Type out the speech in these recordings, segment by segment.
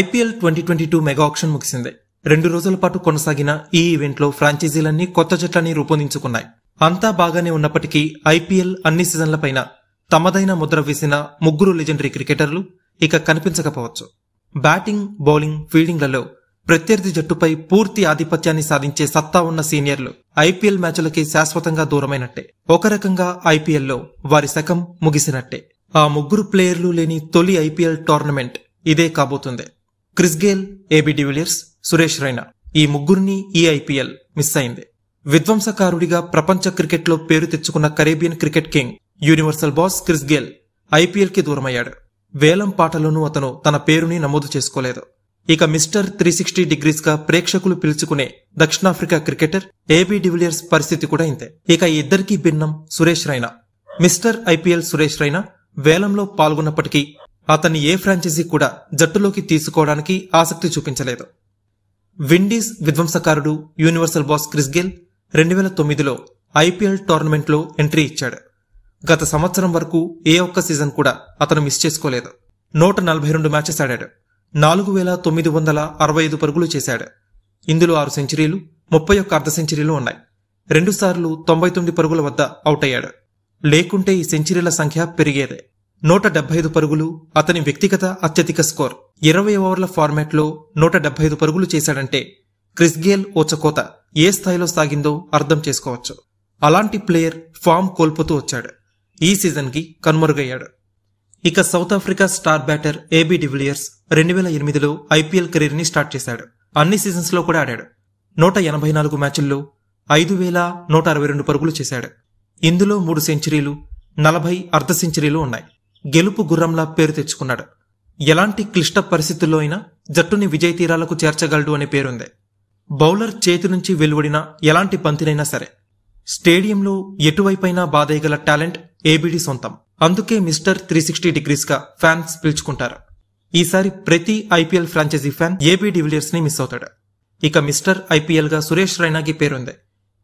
IPL twenty twenty two mega auction ముగిసింది రెండు రోజుల పాటు కొనసాగిన ఈ ఈవెంట్లో ఫ్రాంచైజీలన్నీ కొత్త జట్లని రూపొందించుకున్నాయి అంతా బాగానే ఉన్నప్పటికీ ఐపీఎల్ అన్ని సీజన్లపైన తమదైన ముద్ర వేసిన ముగ్గురు లెజెండరీ క్రికెటర్లు ఇక కనిపించకపోవచ్చు బ్యాటింగ్ బౌలింగ్ ఫీల్డింగ్లలో ప్రత్యర్థి జట్టుపై పూర్తి ఆధిపత్యాన్ని సాధించే సత్తా ఉన్న సీనియర్లు ఐపీఎల్ మ్యాచ్లకి శాశ్వతంగా దూరమైనట్టే ఒక రకంగా ఐపీఎల్లో వారి శకం ముగిసినట్టే ఆ ముగ్గురు ప్లేయర్లు లేని తొలి ఐపీఎల్ టోర్నమెంట్ ఇదే కాబోతుంది Chris Gayle AB de Villiers Suresh Raina ఈ ముగ్గురిని ఈ ఐపీఎల్ మిస్ అయింది విధ్వంసకారుడిగా ప్రపంచ క్రికెట్లో పేరు తెచ్చుకున్న Caribbean cricket king universal boss Chris Gayle ఐపీఎల్కి దూరమయ్యాడు వేలం పాటలోనూ అతను తన పేరుని నమోదు చేసుకోలేదు ఇక మిస్టర్ త్రీ సిక్స్టీ డిగ్రీస్గా ప్రేక్షకులు పిలుచుకునే దక్షిణాఫ్రికా క్రికెటర్ ఏబీ డివిలియర్స్ పరిస్థితి కూడా ఇంతే ఇక ఇద్దరికీ భిన్నం సురేష్ రైనా మిస్టర్ ఐపీఎల్ సురేష్ రైనా వేలంలో పాల్గొన్నప్పటికీ అతన్ని ఏ ఫ్రాంచైజీ కూడా జట్టులోకి తీసుకోవడానికి ఆసక్తి చూపించలేదు విండీస్ విధ్వంసకారుడు యూనివర్సల్ బాస్ క్రిస్ రెండు వేల తొమ్మిదిలో ఐపీఎల్ టోర్నమెంట్లో ఎంట్రీ ఇచ్చాడు గత సంవత్సరం వరకు ఏ ఒక్క సీజన్ కూడా అతను మిస్ చేసుకోలేదు నూట నలభై రెండు మ్యాచెస్ ఆడాడు నాలుగు వేల తొమ్మిది వందల అరవై ఐదు పరుగులు చేశాడు ఇందులో ఆరు సెంచరీలు ముప్పై ఒక్క అర్ధ సెంచరీలు ఉన్నాయి రెండుసార్లు తొంభై తొమ్మిది పరుగుల వద్ద అవుట్ అయ్యాడు లేకుంటే ఈ సెంచరీల సంఖ్య పెరిగేదే నూట డెబ్బై ఐదు పరుగులు అతని వ్యక్తిగత అత్యధిక స్కోర్ ఇరవై ఓవర్ల ఫార్మాట్లో నూట డెబ్బై ఐదు పరుగులు చేశాడంటే క్రిస్ గేల్ ఓచకోత ఏ స్థాయిలో సాగిందో అర్థం చేసుకోవచ్చు అలాంటి ప్లేయర్ ఫామ్ కోల్పోతూ వచ్చాడు ఈ సీజన్కి కనుమరుగయ్యాడు ఇక South Africa star batter AB de Villiers రెండు వేల ఎనిమిదిలో ఐపీఎల్ కెరీర్ని స్టార్ట్ చేశాడు అన్ని సీజన్స్లో కూడా ఆడాడు నూట ఎనభై నాలుగు మ్యాచ్ల్లో ఐదు వేల నూట అరవై రెండు పరుగులు చేశాడు ఇందులో మూడు సెంచరీలు నలభై అర్ధ సెంచరీలు ఉన్నాయి గెలుపు గుర్రంలా పేరు తెచ్చుకున్నాడు ఎలాంటి క్లిష్ట పరిస్థితుల్లో అయినా జట్టుని విజయ తీరాలకు చేర్చగలడు అనే పేరుంది బౌలర్ చేతి నుంచి వెలువడిన ఎలాంటి పంతినైనా సరే స్టేడియంలో ఎటువైపైనా బాధేయగల టాలెంట్ ఏబిడి సొంతం అందుకే మిస్టర్ త్రీ సిక్స్టీ డిగ్రీస్గా ఫ్యాన్స్ పిలుచుకుంటారు ఈసారి ప్రతి IPL franchise fan AB de Villiers ని మిస్ అవుతాడు ఇక మిస్టర్ ఐపీఎల్ గా సురేష్ రైనాకి పేరుంది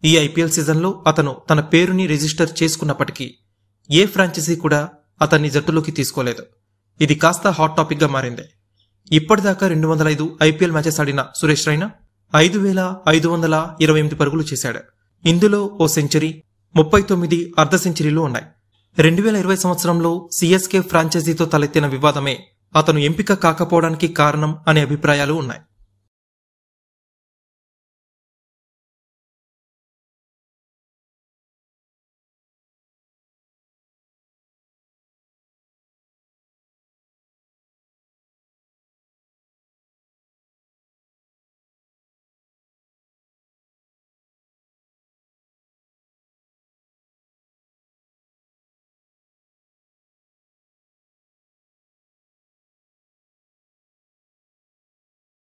ఈ ఐపీఎల్ సీజన్లో అతను తన పేరుని రిజిస్టర్ చేసుకున్నప్పటికీ ఏ ఫ్రాంచైజీ కూడా అతన్ని జట్టులోకి తీసుకోలేదు ఇది కాస్త హాట్ టాపిక్గా మారింది ఇప్పటిదాకా రెండు వందల ఐదు ఐపీఎల్ మ్యాచెస్ ఆడిన సురేష్ రైనా ఐదు వేల ఐదు వందల ఇరవై ఎనిమిది పరుగులు చేశాడు ఇందులో ఓ సెంచరీ ముప్పై తొమ్మిది అర్ధ సెంచరీలు ఉన్నాయి రెండు వేల ఇరవై సంవత్సరంలో సిఎస్కే ఫ్రాంచైజీతో తలెత్తిన వివాదమే అతను ఎంపిక కాకపోవడానికి కారణం అనే అభిప్రాయాలు ఉన్నాయి